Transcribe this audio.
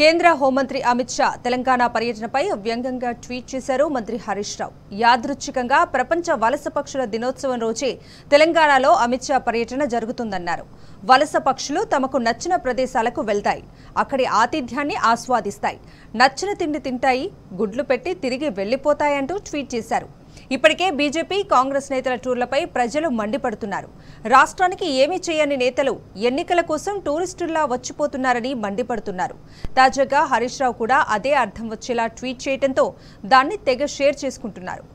కేంద్ర హోంమంత్రి అమిత్ షా తెలంగాణ పర్యటనపై వ్యంగ్యంగా ట్వీట్ చేశారు మంత్రి హరీష్ రావు యాదృచ్ఛికంగా ప్రపంచ వలస పక్షుల దినోత్సవం రోజే తెలంగాణలో అమిత్ షా పర్యటన జరుగుతుందన్నారు వలస పక్షులు తమకు నచ్చిన ప్రదేశాలకు వెళ్తాయి అక్కడి ఆతిథ్యాన్ని ఆస్వాదిస్తాయి నచ్చిన తిండి తింటాయి గుడ్లు పెట్టి తిరిగి వెళ్లిపోతాయంటూ ట్వీట్ చేశారు ఇప్పటికే బీజేపీ కాంగ్రెస్ నేతల టూర్లపై ప్రజలు మండిపడుతున్నారు రాష్ట్రానికి ఏమీ చేయని నేతలు ఎన్నికల కోసం టూరిస్టుల్లా వచ్చిపోతున్నారని మండిపడుతున్నారు తాజాగా హరీష్ రావు కూడా అదే అర్థం వచ్చేలా ట్వీట్ చేయడంతో దాన్ని తెగ షేర్ చేసుకుంటున్నారు